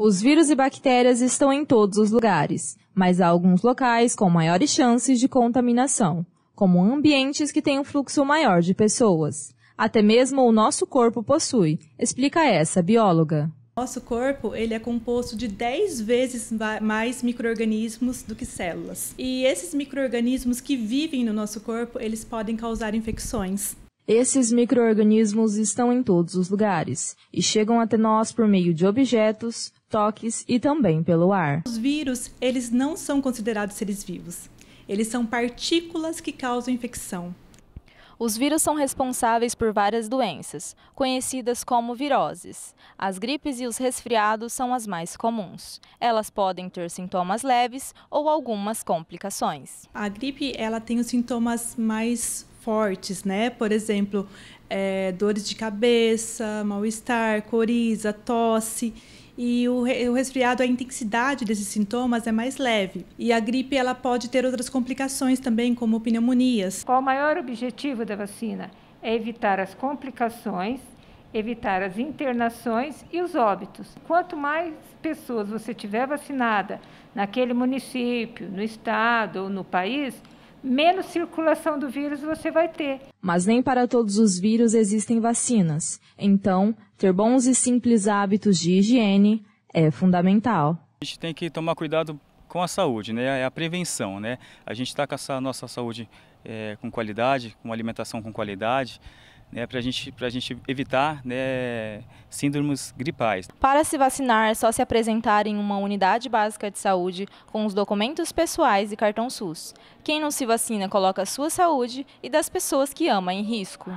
Os vírus e bactérias estão em todos os lugares, mas há alguns locais com maiores chances de contaminação, como ambientes que têm um fluxo maior de pessoas. Até mesmo o nosso corpo possui, explica essa bióloga. Nosso corpo ele é composto de 10 vezes mais microorganismos do que células. E esses microorganismos que vivem no nosso corpo, eles podem causar infecções. Esses microorganismos estão em todos os lugares e chegam até nós por meio de objetos, toques e também pelo ar. Os vírus, eles não são considerados seres vivos. Eles são partículas que causam infecção. Os vírus são responsáveis por várias doenças, conhecidas como viroses. As gripes e os resfriados são as mais comuns. Elas podem ter sintomas leves ou algumas complicações. A gripe ela tem os sintomas mais fortes, né? Por exemplo, é, dores de cabeça, mal-estar, coriza, tosse e o, o resfriado, a intensidade desses sintomas é mais leve. E a gripe ela pode ter outras complicações também, como pneumonias. Qual o maior objetivo da vacina? É evitar as complicações evitar as internações e os óbitos. Quanto mais pessoas você tiver vacinada naquele município, no estado ou no país, menos circulação do vírus você vai ter. Mas nem para todos os vírus existem vacinas. Então, ter bons e simples hábitos de higiene é fundamental. A gente tem que tomar cuidado com a saúde, né? É a prevenção, né? A gente está com a nossa saúde é, com qualidade, com alimentação com qualidade né, para gente, a gente evitar né, síndromes gripais. Para se vacinar, é só se apresentar em uma unidade básica de saúde com os documentos pessoais e cartão SUS. Quem não se vacina coloca a sua saúde e das pessoas que ama em risco.